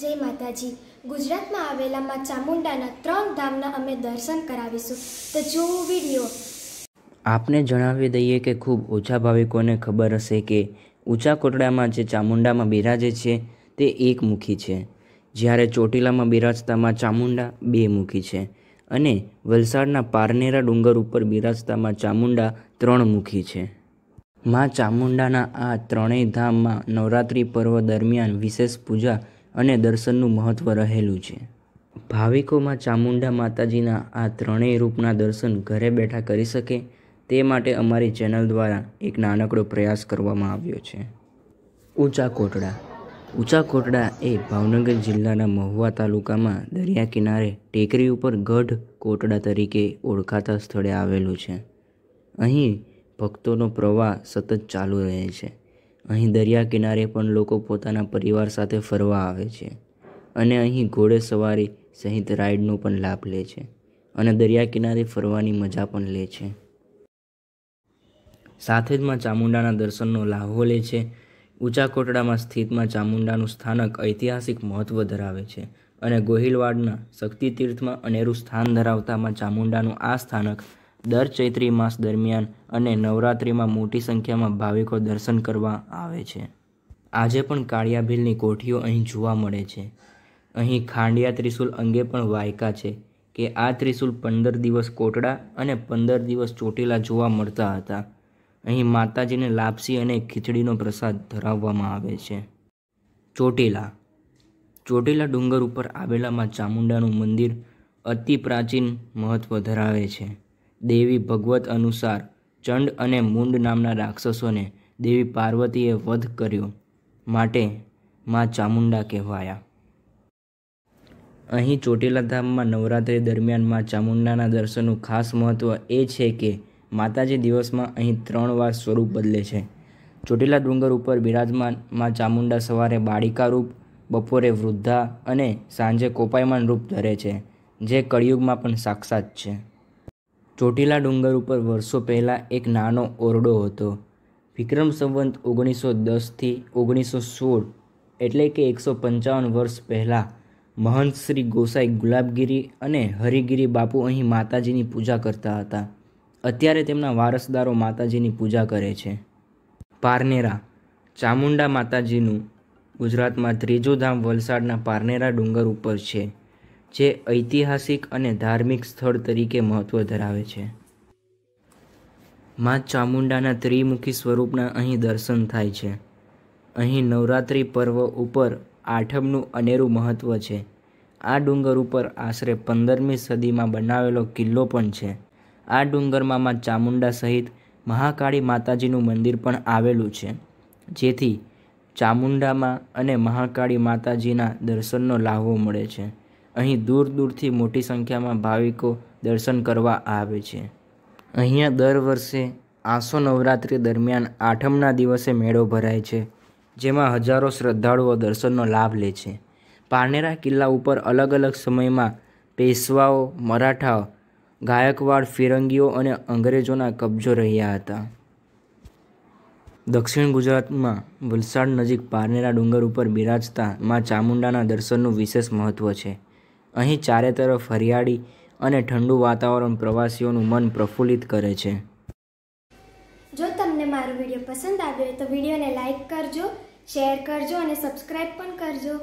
જય માતાજી ગુજરાતમાં આવેલા માં ચામુંડાના ત્રણ ધામના અમે દર્શન કરાવીશું તો જુઓ વિડીયો આપને જણાવી દઈએ કે ખૂબ ઓછા ભાવિકોને ખબર હશે કે ઊંચા કોટડામાં જે ચામુંડામાં બિરાજે છે તે એકમુખી છે જ્યારે ચોટીલામાં બિરાજતામાં ચામુંડા બે મુખી છે અને વલસાડના પારનેરા ડુંગર ઉપર બિરાજતામાં ચામુંડા ત્રણ મુખી છે માં ચામુંડાના આ ત્રણેય ધામમાં નવરાત્રિ પર્વ દરમિયાન વિશેષ પૂજા અને દર્શનનું મહત્ત્વ રહેલું છે ભાવિકોમાં ચામુંડા માતાજીના આ ત્રણેય રૂપના દર્શન ઘરે બેઠા કરી શકે તે માટે અમારી ચેનલ દ્વારા એક નાનકડો પ્રયાસ કરવામાં આવ્યો છે ઊંચા કોટડા ઊંચા કોટડા એ ભાવનગર જિલ્લાના મહુવા તાલુકામાં દરિયા કિનારે ટેકરી ઉપર ગઢ કોટડા તરીકે ઓળખાતા સ્થળે આવેલું છે અહીં ભક્તોનો પ્રવાહ સતત ચાલુ રહે છે અહીં દરિયા કિનારે પણ લોકો પોતાના પરિવાર સાથે ફરવા આવે છે અને અહીં ઘોડે સવારી સહિત રાઇડનો પણ લાભ લે છે અને દરિયા કિનારે ફરવાની મજા પણ લે છે સાથે જ માં ચામુંડાના દર્શનનો લાહો લે છે ઊંચા કોટડામાં સ્થિતમાં માં ચામુંડાનું સ્થાનક ઐતિહાસિક મહત્વ ધરાવે છે અને ગોહિલવાડના શક્તિતીર્થમાં અનેરું સ્થાન ધરાવતામાં માં ચામુંડાનું આ સ્થાનક દર ચૈત્રી માસ દરમિયાન અને નવરાત્રિમાં મોટી સંખ્યામાં ભાવિકો દર્શન કરવા આવે છે આજે પણ કાળિયાભીલની કોઠીઓ અહીં જોવા મળે છે અહીં ખાંડિયા ત્રિશુલ અંગે પણ વાયકા છે કે આ ત્રિશુલ પંદર દિવસ કોટડા અને પંદર દિવસ ચોટીલા જોવા મળતા હતા અહીં માતાજીને લાપસી અને ખીચડીનો પ્રસાદ ધરાવવામાં આવે છે ચોટીલા ચોટીલા ડુંગર ઉપર આવેલામાં ચામુંડાનું મંદિર અતિ પ્રાચીન મહત્ત્વ ધરાવે છે દેવી ભગવત અનુસાર ચંડ અને મુંડ નામના રાક્ષસોને દેવી પાર્વતીએ વધ કર્યો માટે મા ચામુંડા કહેવાયા અહીં ચોટીલા ધામમાં નવરાત્રિ દરમિયાન માં ચામુંડાના દર્શનનું ખાસ મહત્ત્વ એ છે કે માતાજી દિવસમાં અહીં ત્રણ વાર સ્વરૂપ બદલે છે ચોટીલા ડુંગર ઉપર બિરાજમાન માં ચામુંડા સવારે બાળિકા રૂપ બપોરે વૃદ્ધા અને સાંજે કોપાયમાન રૂપ ધરે છે જે કળિયુગમાં પણ સાક્ષાત છે ચોટીલા ડુંગર ઉપર વર્ષો પહેલાં એક નાનો ઓરડો હતો વિક્રમ સંવંત ઓગણીસો દસથી ઓગણીસો સોળ એટલે કે એકસો પંચાવન વર્ષ પહેલાં મહંત શ્રી ગોસાઈ ગુલાબગીરી અને હરિગીરી બાપુ અહીં માતાજીની પૂજા કરતા હતા અત્યારે તેમના વારસદારો માતાજીની પૂજા કરે છે પારનેરા ચામુંડા માતાજીનું ગુજરાતમાં ત્રીજું ધામ વલસાડના પારનેરા ડુંગર ઉપર છે જે ઐતિહાસિક અને ધાર્મિક સ્થળ તરીકે મહત્ત્વ ધરાવે છે મા ચામુંડાના ત્રિમુખી સ્વરૂપના અહીં દર્શન થાય છે અહીં નવરાત્રિ પર્વ ઉપર આઠમનું અનેરું મહત્ત્વ છે આ ડુંગર ઉપર આશરે પંદરમી સદીમાં બનાવેલો કિલ્લો પણ છે આ ડુંગરમાં મા ચામુંડા સહિત મહાકાળી માતાજીનું મંદિર પણ આવેલું છે જેથી ચામુંડામાં અને મહાકાળી માતાજીના દર્શનનો લાહવો મળે છે અહીં દૂર દૂરથી મોટી સંખ્યામાં ભાવિકો દર્શન કરવા આવે છે અહીંયા દર વર્ષે આસો નવરાત્રિ દરમિયાન આઠમના દિવસે મેળો ભરાય છે જેમાં હજારો શ્રદ્ધાળુઓ દર્શનનો લાભ લે છે પારનેરા કિલ્લા ઉપર અલગ અલગ સમયમાં પેશવાઓ મરાઠાઓ ગાયકવાડ ફિરંગીઓ અને અંગ્રેજોના કબજો રહ્યા હતા દક્ષિણ ગુજરાતમાં વલસાડ નજીક પારનેરા ડુંગર ઉપર બિરાજતા મા ચામુંડાના દર્શનનું વિશેષ મહત્ત્વ છે અહીં ચારે તરફ હરિયાળી અને ઠંડુ વાતાવરણ પ્રવાસીઓનું મન પ્રફુલ્લિત કરે છે જો તમને મારો વિડીયો પસંદ આવ્યો હોય તો વિડીયોને લાઇક કરજો શેર કરજો અને સબસ્ક્રાઇબ પણ કરજો